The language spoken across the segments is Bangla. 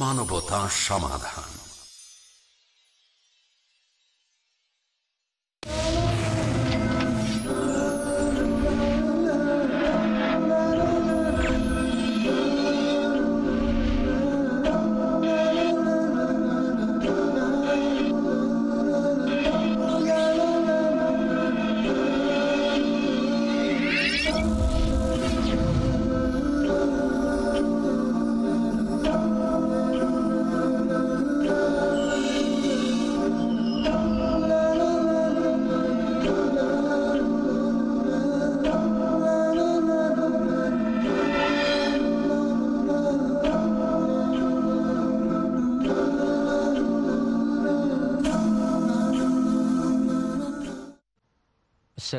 মানবতা সমাধান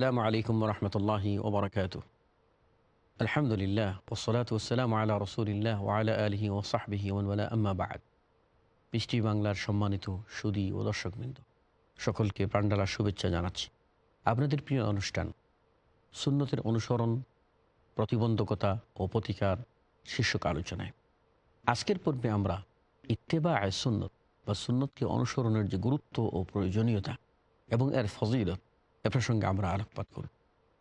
আসসালামু আলাইকুম রহমতুল্লাহি ওবরাকাত আলহামদুলিল্লাহ ওসলাত ওসালাম আল্লাহ রসুলিল্লাহ ওয়ালা আলহি ও সাহবিহি ওনওয়ালা আম্মাবাদ বৃষ্টি বাংলার সম্মানিত সুদী ও দর্শকবৃন্দ সকলকে প্রাণ্ডালা শুভেচ্ছা জানাচ্ছি আপনাদের প্রিয় অনুষ্ঠান সুন্নতের অনুসরণ প্রতিবন্ধকতা ও প্রতিকার শীর্ষক আলোচনায় আজকের পর্বে আমরা ইত্তেবা আয় সুন্নত বা সুন্নতকে অনুসরণের যে গুরুত্ব ও প্রয়োজনীয়তা এবং এর ফজিলত এ প্রসঙ্গে আমরা আলোকপাত করব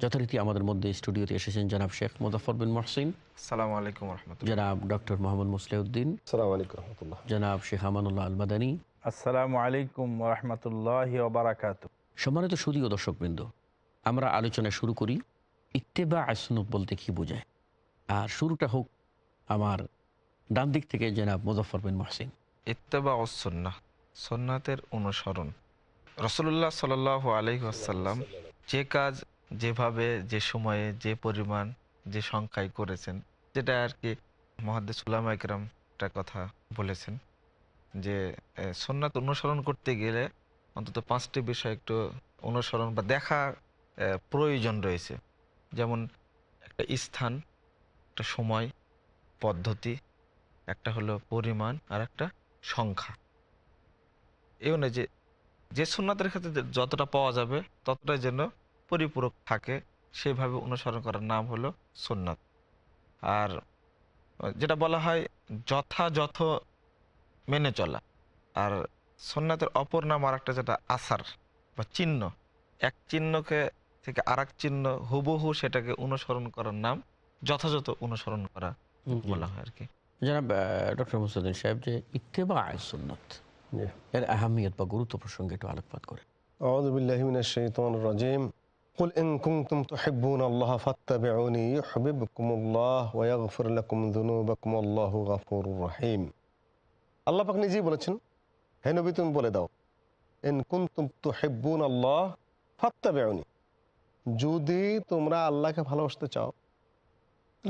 যথারীতি আমাদের মধ্যে স্টুডিওতে এসেছেন জনাব শেখ মুজাফর বিন মহসিন সালাম আলাইকুম জনাব ডক্টর মোহাম্মদ মুসলিউদ্দিন সালাম আলাইকুম রহমতুল্লাহ জনাব শেখ আমানুল্লাহ আলমাদানি আসসালামু আলাইকুম রহমতুল্লাহ বারাকাত সম্মানিত সুদীয় দর্শকবৃন্দ আমরা আলোচনা শুরু করি ইত্তেবা আসনুব বলতে কি বোঝায় আর শুরুটা হোক আমার ডান দিক থেকে জেনাব মুজাফর বিন মহসিন ইত্তেবা অসন্না সন্ন্যাতের অনুসরণ রসুল্লাহ সাল আলহিহাসাল্লাম যে কাজ যেভাবে যে সময়ে যে পরিমাণ যে সংখ্যায় করেছেন যেটা আর কি মহাদ্দেশ সুলামা একরাম একটা কথা বলেছেন যে সোননাথ অনুসরণ করতে গেলে অন্তত পাঁচটি বিষয় একটু অনুসরণ বা দেখা প্রয়োজন রয়েছে যেমন একটা স্থান একটা সময় পদ্ধতি একটা হলো পরিমাণ আর একটা সংখ্যা এই অনুযায়ী যে সুন্নাতের ক্ষেত্রে যতটা পাওয়া যাবে ততটাই যেন পরিপূরক থাকে সেভাবে অনুসরণ করার নাম হলো সুন্নাত আর যেটা বলা হয় যথাযথ মেনে চলা আর সন্ন্যাতের অপর নাম আর একটা যেটা আসার বা চিহ্ন এক চিহ্নকে থেকে আর চিহ্ন হুবহু সেটাকে অনুসরণ করার নাম যথাযথ অনুসরণ করা বলা হয় আর কি জানাব ডক্টর মুসুদ্দিন সাহেব যে ইত্তেবা সুন্নত এর আহমিয়ত বা গুরুত্ব প্রসঙ্গে একটু আলোকপাত করে أعوذ بالله من الشيطان الرجيم قل إن كنتم تحبون الله فاتبعوني يحببكم الله ويغفر لكم ذنوبكم الله غفور رحيم আল্লাহ পাক নিজেই বলেছেন হে নবী তুমি বলে দাও ইন কুনতুম তুহিব্বুন আল্লাহ ফাত্তাবিউনি যদি তোমরা আল্লাহকে ভালোবাসতে চাও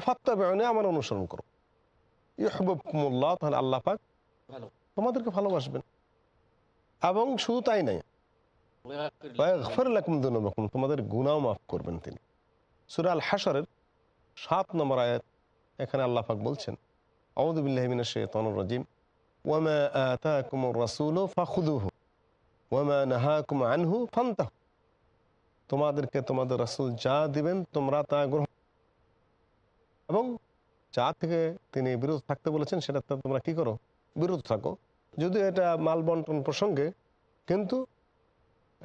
ফাত্তাবিউনি আমার অনুসরণ করো ইহবুবকুমুল্লাহ তাহলে আল্লাহ পাক ভালো তোমাদেরকে ভালোবাসবেন এবং শুধু তাই নাই তোমাদের গুনাও মাফ করবেন তিনি সুরাল হাসরের সাত নম্বর আয়াত এখানে আল্লাহাক বলছেন তোমাদেরকে তোমাদের রাসুল যা দিবেন তোমরা তা গ্রহণ এবং যা থেকে তিনি বিরোধ থাকতে বলেছেন সেটা তোমরা কি করো বিরত থাকো যদি এটা মাল বন্টন প্রসঙ্গে কিন্তু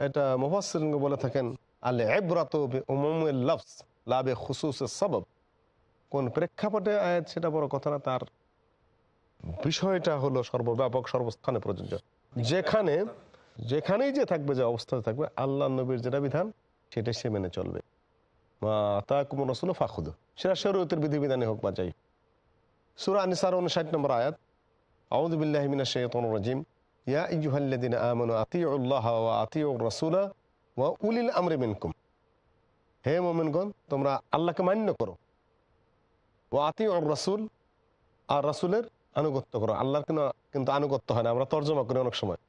এটা মোহাসিন বলে থাকেন আলে এবরাত লাভে খুসুস সবব কোন প্রেক্ষাপটে আয়াত সেটা বড় কথা না তার বিষয়টা হলো সর্বব্যাপক সর্বস্থানে প্রযোজ্য যেখানে যেখানেই যে থাকবে যে অবস্থায় থাকবে আল্লাহ নবীর যেটা বিধান সেটা সে মেনে চলবে মা তা কুমর ফাখুদ সেটা শরীয়তের বিধিবিধানে হোক বা যাই সুরা আনিসার উনষাট নম্বর আয়াত হে মোমেনগণ তোমরা আল্লাহকে মান্য করো ও রসুল আর রসুলের আনুগত্য করো আল্লাহর কিন্তু আনুগত্য হয় না আমরা তর্জমা করি অনেক সময়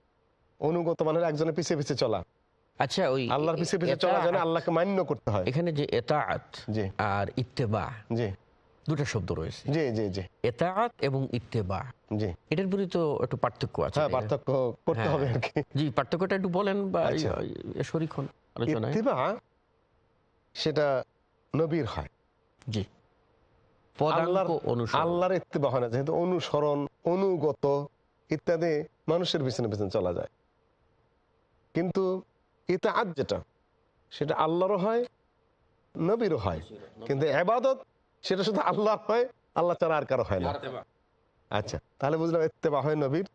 অনুগত মানে একজনের পিছিয়ে পিছিয়ে চলা আচ্ছা ওই আল্লাহর পিছিয়ে পিছিয়ে চলা যেন আল্লাহকে মান্য করতে হয় এখানে যে এটা আর ইত্তেবা জি দুটা শব্দ রয়েছে জি জি জি এবং ইত্তেবা জি এটার প্রতি তো একটু পার্থক্য আছে হ্যাঁ পার্থক্য করতে হবে হ্যাঁ। আর কি জি পার্থক্যটা একটু বলেন বা আচ্ছা। ইত্তেবা সেটা নবীর হয় জি আল্লাহর ইত্তেবা হয় না যেহেতু অনুসরণ অনুগত ইত্যাদি মানুষের পিছনে পিছনে চলা যায় কিন্তু ইতাআত যেটা সেটা আল্লাহরও হয় নবীরও হয় কিন্তু আবাদত সেটা শুধু আল্লাহ হয় আল্লাহ ছাড়া আর কারো হয় না আচ্ছা তাহলে বুঝলাম এত্তেবা হয় নবীর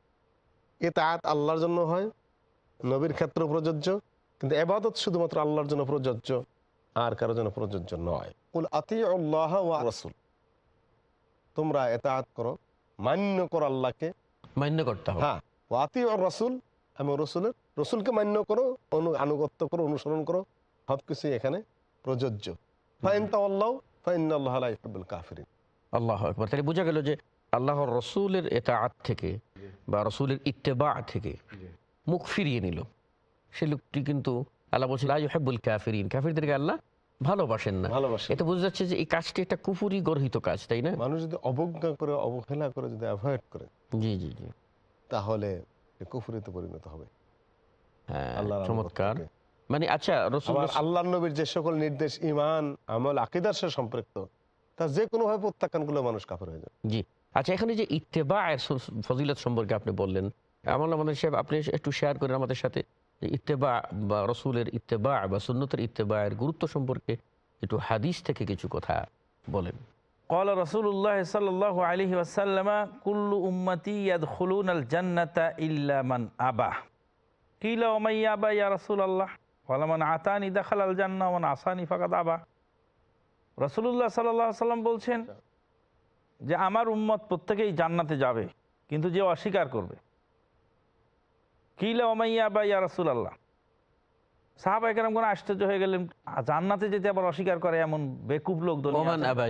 এ তাঁত আল্লাহর জন্য হয় নবীর ক্ষেত্র প্রযোজ্য কিন্তু এবাদত শুধুমাত্র আল্লাহর জন্য প্রযোজ্য আর কারো জন্য প্রযোজ্য নয় কুল আতি আল্লাহ তোমরা এতাহাত করো মান্য করো আল্লাহকে মান্য করতে হবে হ্যাঁ ও আতি রসুল আমি রসুলের রসুলকে মান্য করো অনু আনুগত্য করো অনুসরণ করো সব এখানে প্রযোজ্য ফাইন তা আল্লাহ আল্লাহ একবার তাহলে বোঝা গেল যে আল্লাহর রসুলের এতাআত থেকে বা রসুলের ইত্তেবা থেকে মুখ ফিরিয়ে নিল সে লোকটি কিন্তু আল্লাহ বলছিল আইহাবুল কাফিরিন কাফিরদেরকে আল্লাহ ভালোবাসেন না এটা বুঝা যাচ্ছে যে এই কাজটি একটা কুপুরি গর্হিত কাজ তাই না মানুষ যদি অবজ্ঞা করে অবহেলা করে যদি অ্যাভয়েড করে জি জি জি তাহলে কুফুরিতে পরিণত হবে হ্যাঁ আল্লাহ চমৎকার মানে আচ্ছা আল্লাহ নবীর যে সকল নির্দেশ ইমান আমল আকিদার সাথে সম্পৃক্ত তা যে কোনো ভাবে প্রত্যাখ্যান করলে মানুষ কাপড় হয়ে যায় জি আচ্ছা এখানে যে ইত্তেবা ফজিলত সম্পর্কে আপনি বললেন আমার আমাদের সাহেব আপনি একটু শেয়ার করেন আমাদের সাথে ইত্তেবা বা রসুলের ইত্তেবা বা সুন্নতের ইত্তেবা এর গুরুত্ব সম্পর্কে একটু হাদিস থেকে কিছু কথা বলেন قال رسول الله صلى الله عليه وسلم كل أمتي يدخلون الجنة إلا من أبى قيل ومن أبى يا رسول الله আতানি দেখাল আল আসানি রসুল্লাহ সাল্লাম বলছেন যে আমার উম্মত প্রত্যেকেই জান্নাতে যাবে কিন্তু যে অস্বীকার করবে কিলা ওমাইয়া বা ইয়া রসুল আল্লাহ কোনো আশ্চর্য হয়ে গেলেন জান্নাতে যেতে আবার অস্বীকার করে এমন বেকুব লোক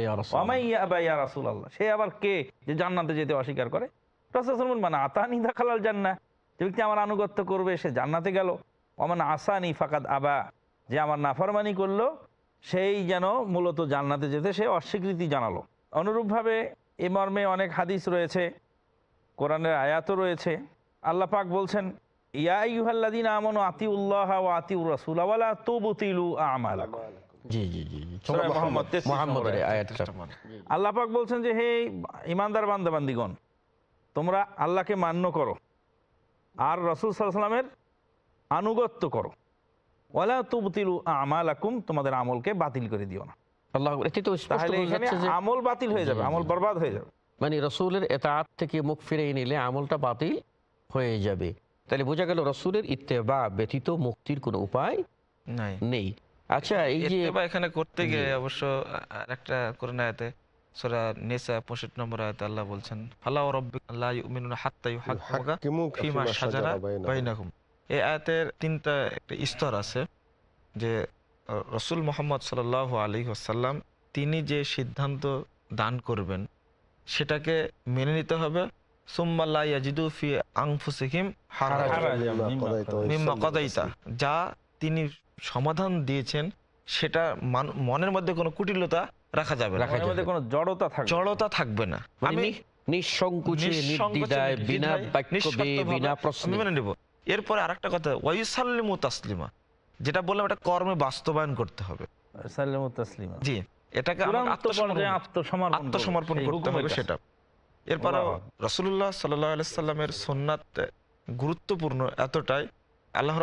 ইয়া আল্লাহ সে আবার কে যে জান্নাতে যেতে অস্বীকার করে রসুল মানে আতানি দেখাল আল জান্না যে ব্যক্তি আমার আনুগত্য করবে সে জান্নাতে গেল অমান আসানি ফাকাদ আবা যে আমার নাফরমানি করলো সেই যেন মূলত জান্নাতে যেতে সে অস্বীকৃতি জানালো অনুরূপভাবে এ মর্মে অনেক হাদিস রয়েছে কোরআনের আয়াতও রয়েছে আল্লাহ পাক বলছেন ইয়া ইউহাল্লাদিন আমন আতি উল্লাহ ও আতি রাসুল আওয়ালা তুবতিলু আমাল জি জি জি আল্লাহ বলছেন যে হে ইমানদার বান্দাবান্দিগণ তোমরা আল্লাহকে মান্য করো আর রসুল সাল্লামের আনুগত্য করো তুবতিলু আমাল আকুম তোমাদের আমলকে বাতিল করে দিও না আমল বাতিল হয়ে যাবে আমল বরবাদ হয়ে যাবে মানে রসুলের এতাত থেকে মুখ ফিরিয়ে নিলে আমলটা বাতিল হয়ে যাবে তাহলে বোঝা গেল রসুলের ইত্তেবা ব্যতীত মুক্তির কোনো উপায় নেই আচ্ছা এই যে এখানে করতে গিয়ে অবশ্য একটা করে আয়াতে সূরা নেসা 65 নম্বর আয়াতে আল্লাহ বলছেন ফালা রাব্বিকা আল্লাহ ইউমিনুনা হাত্তা ইউহাক্কিমুকা ফিমা শাজারা এই আয়াতের তিনটা একটা স্তর আছে যে রসুল মোহাম্মদ সাল আলী আসাল্লাম তিনি যে সিদ্ধান্ত দান করবেন সেটাকে মেনে নিতে হবে আংফুসিহিম যা তিনি সমাধান দিয়েছেন সেটা মনের মধ্যে কোনো কুটিলতা রাখা যাবে কোনো জড়তা থাকবে জড়তা থাকবে না মানে আমি নিঃসংকোচে বিনা বিনা প্রশ্ন মেনে নেব এরপরে আর একটা কথা ওয়াইসাল্লিমু তাসলিমা যেটা বললাম এটা কর্মে বাস্তবায়ন করতে হবে জি এটাকে আত্মসমর্পণ করতে হবে সেটা রসুল্লাহ সাল্লামের গুরুত্বপূর্ণ এতটাই আল্লাহ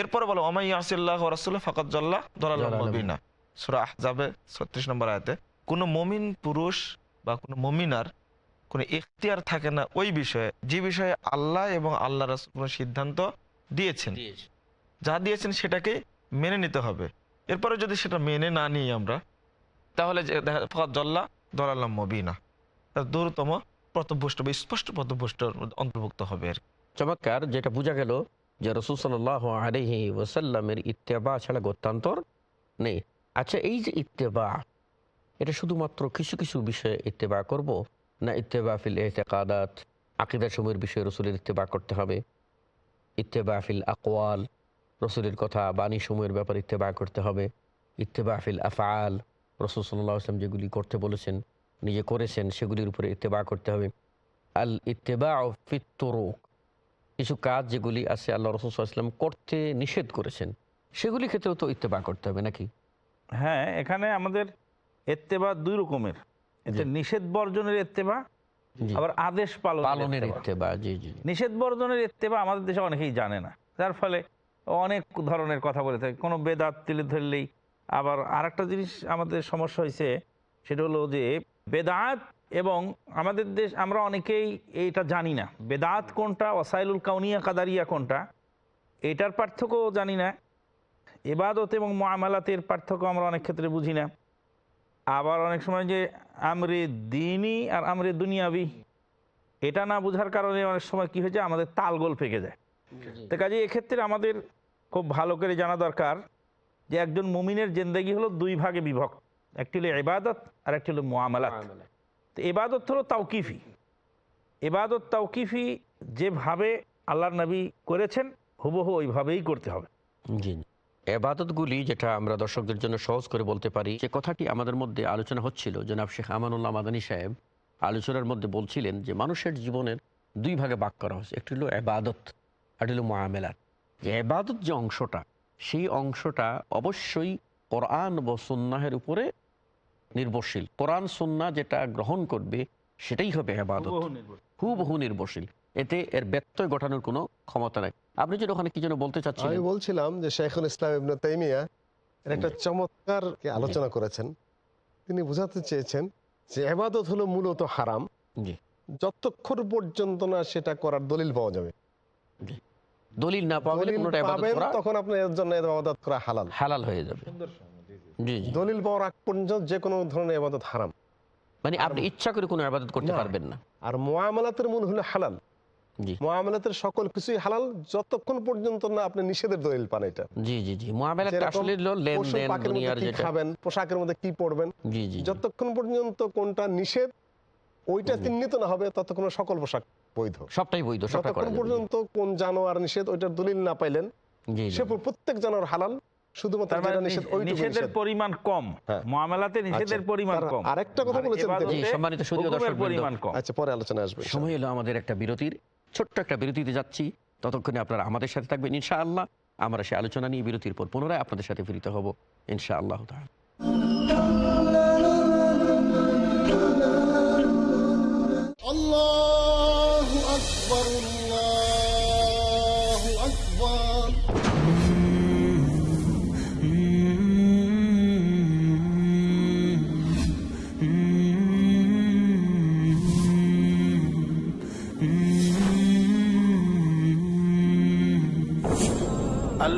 এরপরে বলো ওমাই আসিল্লাহ ফকত জল্লাহ দলাল সুরা আহজাবে ছত্রিশ নম্বর আয়তে কোনো মমিন পুরুষ বা কোনো মমিনার কোনো ইখতিয়ার থাকে না ওই বিষয়ে যে বিষয়ে আল্লাহ এবং আল্লাহ রাসুল কোনো সিদ্ধান্ত দিয়েছেন যা দিয়েছেন সেটাকে মেনে নিতে হবে এরপরে যদি সেটা মেনে না নিই আমরা তাহলে জল্লা দলাল্লাম মবিনা দূরতম পথভ্রষ্ট বা স্পষ্ট পথভ্রষ্ট অন্তর্ভুক্ত হবে আর চমৎকার যেটা বোঝা গেল যে রসুল সাল আলহি ওসাল্লামের ইত্তেবা ছাড়া গত্যান্তর নেই আচ্ছা এই যে ইত্তেবা এটা শুধুমাত্র কিছু কিছু বিষয়ে ইত্তেবা করব না ইত্তেবা ফিল এতেকাদাত আকিদা সময়ের বিষয়ে রসুলের ইত্তেবা করতে হবে ইত্তেবা ফিল আকওয়াল রসুলের কথা বাণী সময়ের ব্যাপারে ইত্তেবা করতে হবে ইত্তেবা ফিল আফআল রসুল সাল্লাহ আসলাম যেগুলি করতে বলেছেন নিজে করেছেন সেগুলির উপরে ইত্তেবা করতে হবে আল ইত্তেবা ফিত্তরুক কিছু কাজ যেগুলি আছে আল্লাহ রসুল সাল্লাহ আসলাম করতে নিষেধ করেছেন সেগুলি ক্ষেত্রেও তো ইত্তেবা করতে হবে নাকি হ্যাঁ এখানে আমাদের এর্তেবা দুই রকমের নিষেধ বর্জনের এর্তেবা আবার আদেশ পালনের নিষেধ বর্জনের এর্তেবা আমাদের দেশে অনেকেই জানে না যার ফলে অনেক ধরনের কথা বলে থাকে কোনো বেদাত তুলে ধরলেই আবার আর একটা জিনিস আমাদের সমস্যা হয়েছে সেটা হলো যে বেদাত এবং আমাদের দেশ আমরা অনেকেই এটা জানি না বেদাত কোনটা ওসাইলুল কাউনিয়া কাদারিয়া কোনটা এটার পার্থক্যও জানি না এবাদত এবং মামালাতের পার্থক্য আমরা অনেক ক্ষেত্রে বুঝি না আবার অনেক সময় যে আমরে দিনই আর আমরে দুনিয়াবি এটা না বুঝার কারণে অনেক সময় কি হয়েছে আমাদের তালগোল পেকে যায় তো কাজে এক্ষেত্রে আমাদের খুব ভালো করে জানা দরকার যে একজন মুমিনের জেন্দেগি হলো দুই ভাগে বিভক্ত একটি হলো এবাদত আর একটি হলো মোয়ামালাত তো এবাদত হলো তাওকিফি এবাদত তাওকিফি যেভাবে আল্লাহর নবী করেছেন হুবহু ওইভাবেই করতে হবে জি এবাদতগুলি যেটা আমরা দর্শকদের জন্য সহজ করে বলতে পারি যে কথাটি আমাদের মধ্যে আলোচনা হচ্ছিল জনাব শেখ আমানুল্লাহ মাদানী সাহেব আলোচনার মধ্যে বলছিলেন যে মানুষের জীবনের দুই ভাগে বাক করা হয়েছে একটি হলো এবাদত আর হলো মহামেলার যে এবাদত যে অংশটা সেই অংশটা অবশ্যই কোরআন ও সন্ন্যাহের উপরে নির্ভরশীল কোরআন সন্না যেটা গ্রহণ করবে সেটাই হবে এবাদত হুবহু নির্ভরশীল এতে এর ব্যত্যয় গঠানোর কোনো ক্ষমতা নাই আপনি যেটা ওখানে কি যেন বলতে চাচ্ছেন আমি বলছিলাম যে শেখুল ইসলাম ইবনে তাইমিয়া এর একটা চমৎকার আলোচনা করেছেন তিনি বোঝাতে চেয়েছেন যে এবাদত হলো মূলত হারাম যতক্ষণ পর্যন্ত না সেটা করার দলিল পাওয়া যাবে দলিল না পাওয়া গেলে তখন এর জন্য ইবাদত করা হালাল হালাল হয়ে যাবে দলিল পাওয়ার আগ পর্যন্ত যে কোনো ধরনের ইবাদত হারাম মানে আপনি ইচ্ছা করে কোনো ইবাদত করতে পারবেন না আর মুআমালাতের মূল হলো হালাল সকল কিছুই হালাল যতক্ষণ পর্যন্ত না আপনি নিষেধের দলিল পান এটা খাবেন পোশাকের মধ্যে কি যতক্ষণ পর্যন্ত কোনটা নিষেধ ওইটা চিহ্নিত না হবে ততক্ষণ সকল পোশাক বৈধ সবটাই বৈধ পর্যন্ত কোন জানোয়ার নিষেধ ওইটার দলিল না পাইলেন সে প্রত্যেক জানোয়ার হালাল মানে হ্যাঁ। আচ্ছা। আচ্ছা, পরে আলোচনা আসবে সময় হলো আমাদের একটা বিরতির ছোট্ট একটা বিরতিতে যাচ্ছি ততক্ষণে আপনারা আমাদের সাথে থাকবেন ইনশাআল্লাহ আমরা সে আলোচনা নিয়ে বিরতির পর পুনরায় আপনাদের সাথে ফিরিতে হব ইনশাআল্লাহ তাহলে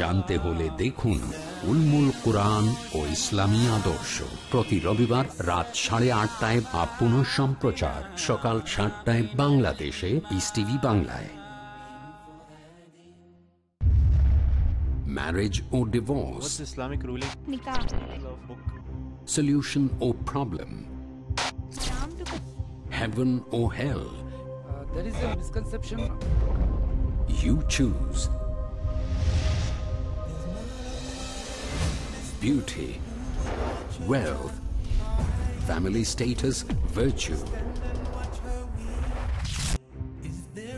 জানতে হলে দেখুন উলমুল কোরআন ও ইসলামী আদর্শ প্রতি রবিবার রাত সাড়ে আটটায় বা পুনঃ সম্প্রচার সকাল সাতটায় বাংলাদেশে ইস টিভি বাংলায় ম্যারেজ ও ডিভোর্স ইসলামিক রুলিং সলিউশন ও প্রবলেম হ্যাভেন ও hell uh, There is a misconception. You choose beauty, wealth, family status, virtue.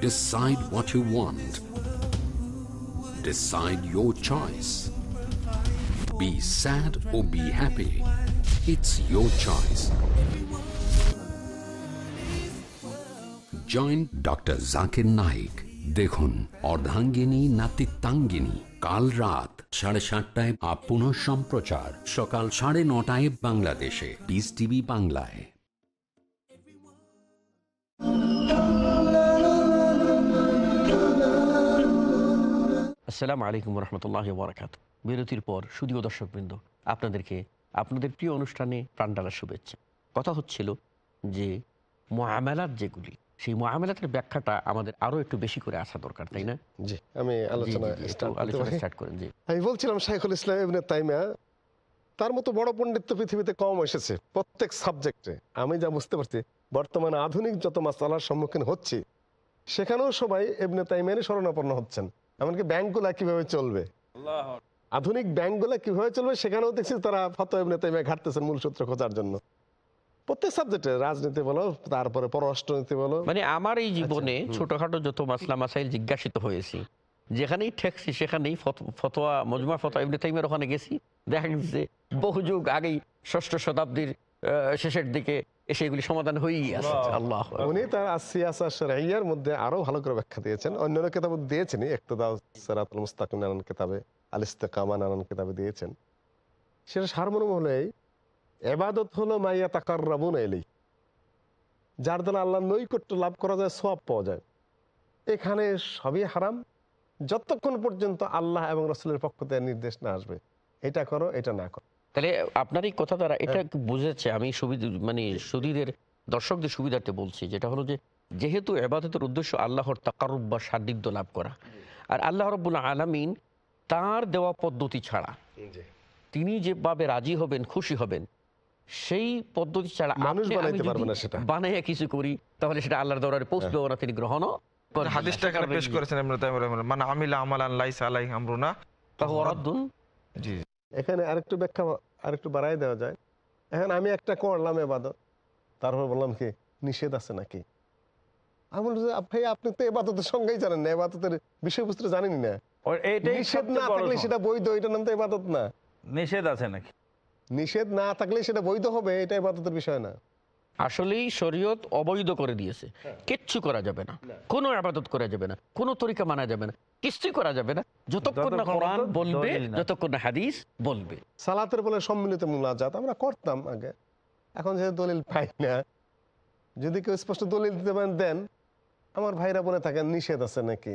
Decide what you want. Decide your choice. Be sad or be happy. It's your choice. Zakir Naik. Zakir Naik দেখুন অর্ধাঙ্গিনী নাতিত্বাঙ্গিনী কাল রাত সাড়ে সাতটায় আপ পুনঃ সম্প্রচার সকাল সাড়ে নটায় বাংলাদেশে বিস টিভি বাংলায় আসসালামু আলাইকুম রহমতুল্লাহ বরাকাত বিরতির পর সুদীয় দর্শকবৃন্দ আপনাদেরকে আপনাদের প্রিয় অনুষ্ঠানে প্রাণডালা শুভেচ্ছা কথা হচ্ছিল যে মহামেলার যেগুলি সেই মহামেলাটার ব্যাখ্যাটা আমাদের আরো একটু বেশি করে আসা দরকার তাই না আমি আলোচনা বলছিলাম শাইখুল ইসলাম ইবনে তাইমা তার মতো বড় পণ্ডিত পৃথিবীতে কম এসেছে প্রত্যেক সাবজেক্টে আমি যা বুঝতে পারছি বর্তমানে আধুনিক যত মাসালার সম্মুখীন হচ্ছে সেখানেও সবাই এবনে তাইমেরই স্মরণাপন্ন হচ্ছেন এমনকি ব্যাংকগুলা কিভাবে চলবে আধুনিক ব্যাংকগুলা কিভাবে চলবে সেখানেও দেখছি তারা ফতো এবনে তাইমে ঘাটতেছেন মূল সূত্র খোঁজার জন্য প্রত্যেক সাবজেক্টে রাজনীতি বলো তারপরে পররাষ্ট্রনীতি বলো মানে আমার এই জীবনে আচ্ছা, ছোটখাটো যত মাসলা মাসাইল জিজ্ঞাসিত হয়েছি যেখানেই ঠেকছি সেখানেই ফতোয়া মজমা ফতোয়া এমনি টাইমের ওখানে গেছি দেখা গেছে বহু যুগ আগেই ষষ্ঠ শতাব্দীর শেষের দিকে সেগুলি সমাধান হয়েই আছে আল্লাহ উনি তার মধ্যে আরো ভালো করে ব্যাখ্যা দিয়েছেন অন্যান্য কেতাব দিয়েছেন ইকতদা মুস্তাকিম নানান কিতাবে আলিস্তা কামা নানান কিতাবে দিয়েছেন সেটা সারমর্ম হলো এবাদত হলো মাইয়া তাকার রাবুন এলি যার দ্বারা আল্লাহ নৈকট্য লাভ করা যায় সোয়াব পাওয়া যায় এখানে সবই হারাম যতক্ষণ পর্যন্ত আল্লাহ এবং রসুলের পক্ষ থেকে নির্দেশ না আসবে এটা করো এটা না করো তাহলে আপনার এই কথা দ্বারা এটা বুঝেছে আমি মানে সুদীদের দর্শকদের সুবিধার্থে বলছি যেটা হলো যে যেহেতু এবাদতের উদ্দেশ্য আল্লাহর তাকারুব বা সান্নিধ্য লাভ করা আর আল্লাহ রব্বুল আলামিন তার দেওয়া পদ্ধতি ছাড়া তিনি যেভাবে রাজি হবেন খুশি হবেন সেই পদ্ধতি ছাড়া মানুষ বানাইতে পারবে না সেটা বানাইয়া কিছু করি তাহলে সেটা আল্লাহর দরবারে না তিনি হাদিসটা পেশ করেছেন মানে আমিলা আমালান লাইসা আমরুনা জি এখানে আরেকটু ব্যাখ্যা আরেকটু দেওয়া যায় এখন আমি একটা করলাম এবাদত তারপর বললাম কি নিষেধ আছে নাকি আমি বলছি ভাই আপনি তো এবাদতের সঙ্গেই জানেন না এবাদতের বিষয়বস্তু জানেন না নিষেধ না থাকলে সেটা বৈধ এটা নাম তো এবাদত না নিষেধ আছে নাকি নিষেধ না থাকলে সেটা বৈধ হবে এটা ইবাদতের বিষয় না আসলেই শরীয়ত অবৈধ করে দিয়েছে হ্যাঁ। কিচ্ছু করা যাবে না কোনো আবাদত করা যাবে না কোনো তরিকা মানা যাবে না কিছুই করা যাবে না যতক্ষণ না কোরআন বলবে যতক্ষণ না হাদিস বলবে সালাতের বলে সম্মিলিত মুলাজাত আমরা করতাম আগে এখন যে দলিল পাই না যদি কেউ স্পষ্ট দলিল দিতে পারেন দেন আমার ভাইরা বলে থাকেন নিষেধ আছে নাকি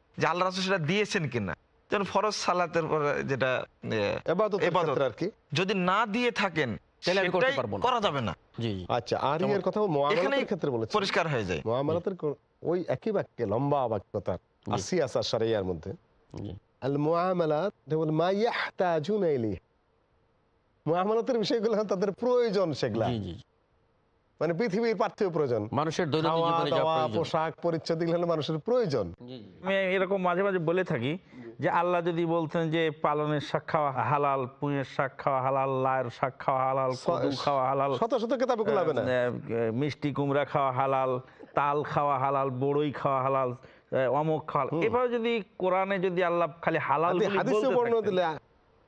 যে আল্লাহ রাসুল সেটা দিয়েছেন কিনা যেমন ফরজ সালাতের পরে যেটা আর কি যদি না দিয়ে থাকেন করা যাবে না আচ্ছা আর এর কথা ক্ষেত্রে পরিষ্কার হয়ে যায় মুআমালাতের ওই একই বাক্যে লম্বা বাক্যতা আসিয়াসা শরিয়ার মধ্যে আল মুআমালাত বল মা মুআমালাতের বিষয়গুলো তাদের প্রয়োজন সেগুলা মানে পৃথিবীর পার্থিব প্রয়োজন মানুষের পোশাক পরিচ্ছদ হলো মানুষের প্রয়োজন আমি এরকম মাঝে মাঝে বলে থাকি যে আল্লাহ যদি বলতেন যে পালনের শাক খাওয়া হালাল পুঁয়ের শাক খাওয়া হালাল লায়ের শাক খাওয়া হালাল খাওয়া হালাল শত শত কেতাবে লাগবে না মিষ্টি কুমড়া খাওয়া হালাল তাল খাওয়া হালাল বড়ই খাওয়া হালাল অমুক খাওয়া এভাবে যদি কোরআনে যদি আল্লাহ খালি হালাল হাদিসে বর্ণনা দিলে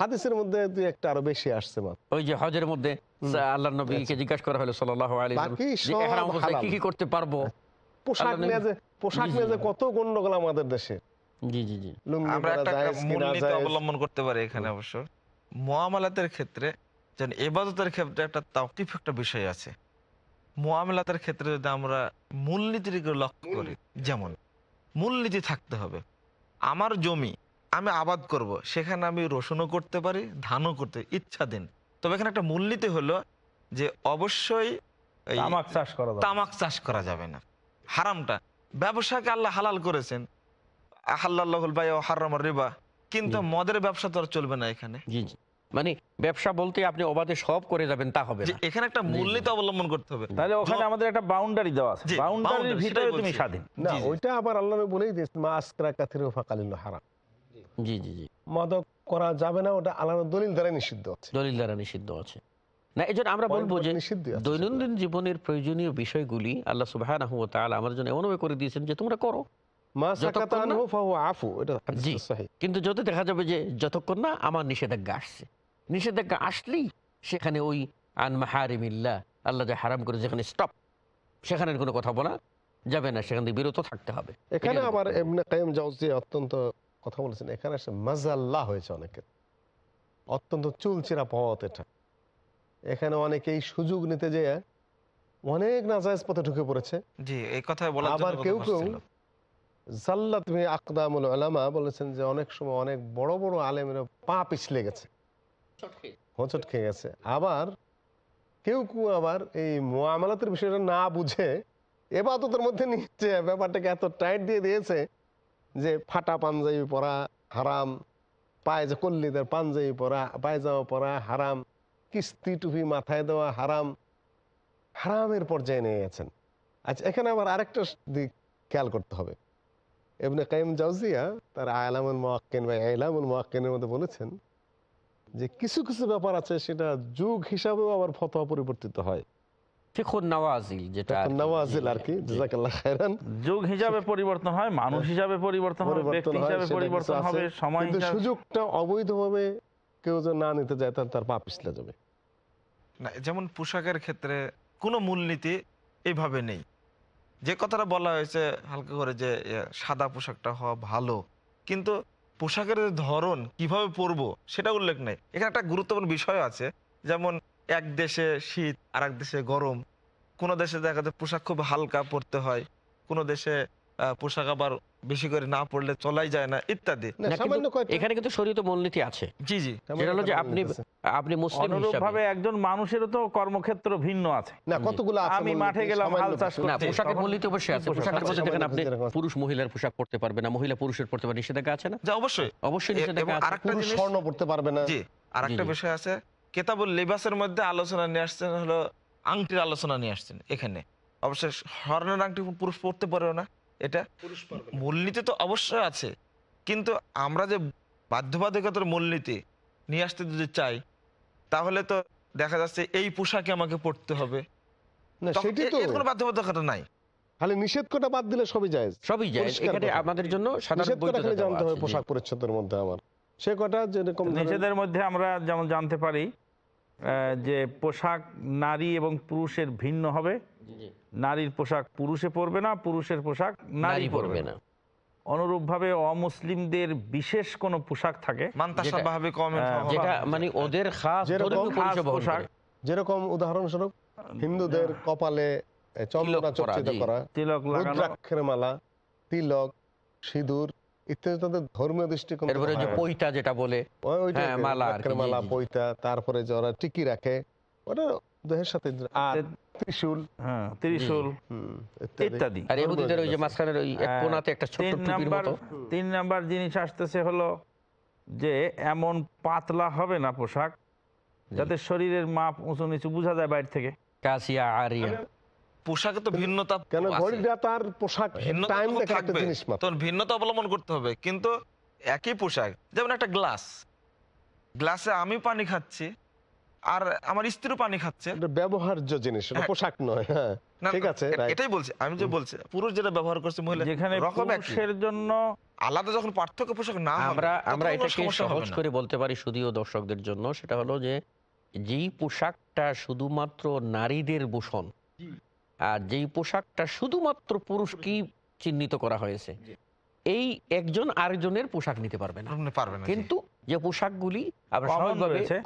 হাদিসের মধ্যে দুই একটা আরো বেশি আসছে ওই যে হজের মধ্যে আল্লাহ নবীকে জিজ্ঞাসা করা হলো সাল্লাল্লাহু আলাইহি ওয়াসাল্লাম সাল্লাহ আলী কি কি করতে পারবো পোশাক নিয়ে যে পোশাক নিয়ে যে কত গন্ডগোল আমাদের দেশে জি জি জি আমরা একটা মূলনীতি অবলম্বন করতে পারি এখানে অবশ্য মুআমালাতের ক্ষেত্রে যেন ইবাদতের ক্ষেত্রে একটা তাওকিফ একটা বিষয় আছে মুআমালাতের ক্ষেত্রে যদি আমরা মূলনীতিটিকে লক্ষ্য করি যেমন মূলনীতি থাকতে হবে আমার জমি আমি আবাদ করব। সেখানে আমি রসুনও করতে পারি ধানও করতে ইচ্ছা দিন তবে এখানে একটা মূলনীতি হলো যে অবশ্যই তামাক চাষ করা তামাক চাষ করা যাবে না হারামটা ব্যবসাকে আল্লাহ হালাল করেছেন কিন্তু মদের ব্যবসা তো আর চলবে না এখানে মানে ব্যবসা বলতে আপনি অবাধে সব করে যাবেন তা হবে এখানে একটা মূল্যিত অবলম্বন করতে হবে তাহলে ওখানে আমাদের একটা বাউন্ডারি দেওয়া আছে বাউন্ডারির ভিতরে তুমি স্বাধীন না ওইটা আবার আল্লাহ বলেই দিয়েছেন ফাকালিল হারাম জি জি জি মাদক করা যাবে না ওটা আলাদা দলিল দ্বারা নিষিদ্ধ আছে দলিল দ্বারা নিষিদ্ধ আছে না এই আমরা বলবো যে দৈনন্দিন জীবনের প্রয়োজনীয় বিষয়গুলি আল্লাহ সুবাহ আমার জন্য এমনভাবে করে দিয়েছেন যে তোমরা করো কিন্তু যদি দেখা যাবে যে যতক্ষণ না আমার নিষেধাজ্ঞা আসছে নিষেধাজ্ঞা আসলেই সেখানে ওই আনমাহারিমিল্লা আল্লাহ যে হারাম করে যেখানে স্টপ সেখানে কোনো কথা বলা যাবে না সেখান থেকে বিরত থাকতে হবে এখানে আমার এমনি কায়েম যাওয়া অত্যন্ত কথা বলেছেন এখানে এসে মজাল্লাহ হয়েছে অনেকের অত্যন্ত চুলচেরা পথ এটা এখানে অনেকে এই সুযোগ নিতে যেয়ে অনেক নাজায়জ পথে ঢুকে পড়েছে জি এই কথা আবার কেউ কেউ জাল্লাত আকদামুল আলামা বলেছেন যে অনেক সময় অনেক বড় বড় আলেমের পা পিছলে গেছে হোঁচট খেয়ে গেছে আবার কেউ কেউ আবার এই মোয়ামালাতের বিষয়টা না বুঝে এবার তোদের মধ্যে নিচ্ছে ব্যাপারটাকে এত টাইট দিয়ে দিয়েছে যে ফাটা পাঞ্জাবি পরা হারাম পায়ে যে কল্লিদের পাঞ্জাবি পরা পায়জামা পরা হারাম কিস্তি টুপি মাথায় দেওয়া হারাম হারামের পর্যায়ে নিয়ে গেছেন আচ্ছা এখানে আবার আরেকটা দিক খেয়াল করতে হবে এমনি কাইম জাউজিয়া তার আয়লামুল মোয়াক্কেন বা আইলামুল মোয়াক্কেনের মধ্যে বলেছেন যে কিছু কিছু ব্যাপার আছে সেটা যুগ হিসাবেও আবার ফতোয়া পরিবর্তিত হয় যেমন পোশাকের ক্ষেত্রে কোন মূলনীতি এইভাবে নেই যে কথাটা বলা হয়েছে হালকা করে যে সাদা পোশাকটা হওয়া ভালো কিন্তু পোশাকের ধরন কিভাবে পরবো সেটা উল্লেখ নেই এখানে একটা গুরুত্বপূর্ণ বিষয় আছে যেমন এক দেশে শীত আর দেশে গরম কোনো দেশে দেখা যায় পোশাক খুব হালকা পরতে হয় কোনো দেশে পোশাক আবার বেশি করে না পড়লে চলাই যায় না ইত্যাদি এখানে কিন্তু শরীর তো মূলনীতি আছে জি জি হলো যে আপনি আপনি মুসলিম একজন তো কর্মক্ষেত্র ভিন্ন আছে না কতগুলো আছে আমি মাঠে গেলাম হাল চাষ করতে পোশাকের মূলনীতি অবশ্যই আছে পোশাকের মধ্যে দেখেন আপনি পুরুষ মহিলার পোশাক পড়তে পারবে না মহিলা পুরুষের পড়তে পারবে নিষেধাজ্ঞা আছে না যা অবশ্যই হ্যাঁ, অবশ্যই নিষেধাজ্ঞা আছে আরেকটা জিনিস স্বর্ণ পড়তে পারবে না জি আরেকটা বিষয় আছে কেতাবুল লিবাসের মধ্যে আলোচনা নিয়ে আসছেন হলো আংটির আলোচনা নিয়ে আসছেন এখানে অবশ্যই স্বর্ণের আংটি পুরুষ পড়তে পারবে না এটা মূলনীতি তো অবশ্যই আছে কিন্তু আমরা যে বাধ্যবাধকতার মূলনীতি নিয়ে আসতে যদি চাই তাহলে তো দেখা যাচ্ছে এই পোশাকে আমাকে পড়তে হবে নিষেধের মধ্যে আমরা যেমন জানতে পারি যে পোশাক নারী এবং পুরুষের ভিন্ন হবে নারীর পোশাক পুরুষে পরবে না পুরুষের পোশাক নারী পরবে না অনুরূপভাবে অমুসলিমদের বিশেষ কোন পোশাক থাকে মানে ওদের পোশাক যেরকম উদাহরণস্বরূপ হিন্দুদের কপালে চন্দনা চর্চিত করা তিলক মালা তিলক সিঁদুর ইত্যাদি তাদের ধর্মীয় দৃষ্টিকোণ পৈতা যেটা বলে হ্যাঁ, মালা পৈতা তারপরে যারা টিকি রাখে ওটা দেহের সাথে হ্যাঁ, ইত্যাদি আর ইহুদিদের ওই যে মাঝখানের ওই হ্যাঁ, একটা ছোট টুপির তিন নাম্বার জিনিস আসতেছে হলো যে এমন পাতলা হবে না পোশাক যাতে শরীরের মাপ উঁচু নিচু বোঝা যায় বাইরে থেকে কাসিয়া আরিয়া পোশাকে তো ভিন্নতা কেন পোশাক টাইম তখন ভিন্নতা অবলম্বন করতে হবে কিন্তু একই পোশাক যেমন একটা গ্লাস গ্লাসে আমি পানি খাচ্ছি আর আমার স্ত্রী পানি খাচ্ছে ব্যবহার্য জিনিস হ্যাঁ। পোশাক নয় হ্যাঁ। ঠিক আছে এটাই বলছি আমি যে বলছি পুরুষ যেটা ব্যবহার করছে মহিলা যেখানে জন্য আলাদা যখন পার্থক্য পোশাক না আমরা আমরা এটাকে সহজ করে বলতে পারি শুধুও দর্শকদের জন্য সেটা হলো যে যেই পোশাকটা শুধুমাত্র নারীদের বোষণ আর যেই পোশাকটা শুধুমাত্র পুরুষ কি চিহ্নিত করা হয়েছে এই একজন আরেকজনের পোশাক নিতে পারবে না কিন্তু যে পোশাকগুলি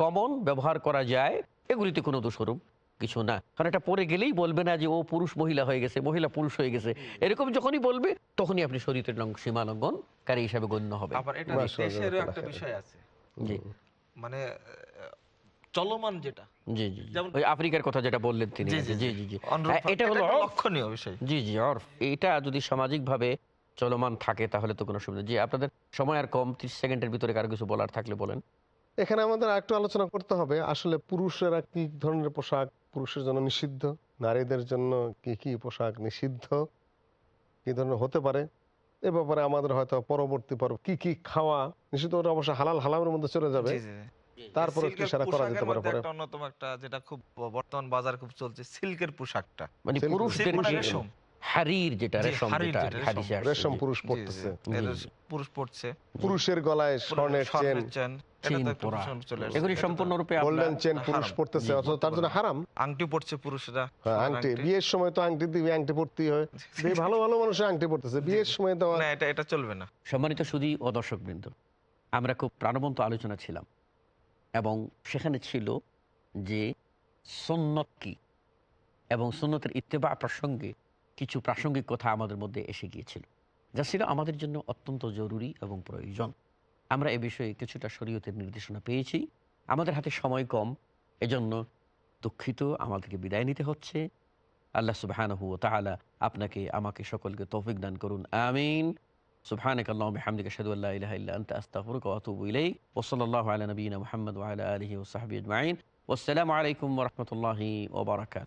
কমন ব্যবহার করা যায় এগুলিতে কোনো দোষরূপ কিছু না কারণ এটা পরে গেলেই বলবে না যে ও পুরুষ মহিলা হয়ে গেছে মহিলা পুরুষ হয়ে গেছে এরকম যখনই বলবে তখনই আপনি শরীরের সীমা লঙ্ঘনকারী হিসাবে গণ্য হবে মানে চলমান যেটা জি জি ওই আফ্রিকার কথা যেটা বললেন তিনি জি জি জি হ্যাঁ, এটা হলো লক্ষণীয় বিষয় জি জি অর্ফ এটা যদি চলমান থাকে তাহলে তো কোনো সুবিধা জি আপনাদের সময় আর কম সেকেন্ডের ভিতরে কারো কিছু বলার থাকলে বলেন এখানে আমাদের একটু আলোচনা করতে হবে আসলে কি ধরনের পোশাক পুরুষের জন্য নিষিদ্ধ নারীদের জন্য কি কি পোশাক নিষিদ্ধ কি ধরনের হতে পারে এ ব্যাপারে আমাদের হয়তো পরবর্তী পর্ব কি কি খাওয়া নিষিদ্ধ অবশ্য হালাল হালামের মধ্যে চলে যাবে তারপরে কি সারা করা যেতে পারে পরে অন্যতম একটা যেটা খুব বর্তমান বাজার খুব চলছে সিল্কের পোশাকটা মানে পুরুষদের রেশম হারির যেটা রেশম যেটা রেশম পুরুষ পড়তেছে পুরুষ পড়ছে পুরুষের গলায় স্বর্ণের চেন হারাম আংটি পুরুষরা হ্যাঁ, বিয়ের সময় তো আংটি আংটি হয় ভালো ভালো আংটি বিয়ের সময় তো এটা চলবে না আমরা খুব প্রাণবন্ত আলোচনা ছিলাম এবং সেখানে ছিল যে সন্নত কি এবং সন্ন্যতের ইত্তেবা প্রসঙ্গে কিছু প্রাসঙ্গিক কথা আমাদের মধ্যে এসে গিয়েছিল যা ছিল আমাদের জন্য অত্যন্ত জরুরি এবং প্রয়োজন আমরা এ বিষয়ে কিছুটা শরীয়তের নির্দেশনা পেয়েছি আমাদের হাতে সময় কম এজন্য দুঃখিত আমাদেরকে বিদায় নিতে হচ্ছে আল্লাহ সুবাহ আপনাকে আমাকে সকলকে তৌফিক দান করুন আমিন سبحانك اللهم وبحمدك أشهد أن لا إله إلا أنت أستغفرك وأتوب إليك وصلى الله على نبينا محمد وعلى آله وصحبه أجمعين والسلام عليكم ورحمة الله وبركاته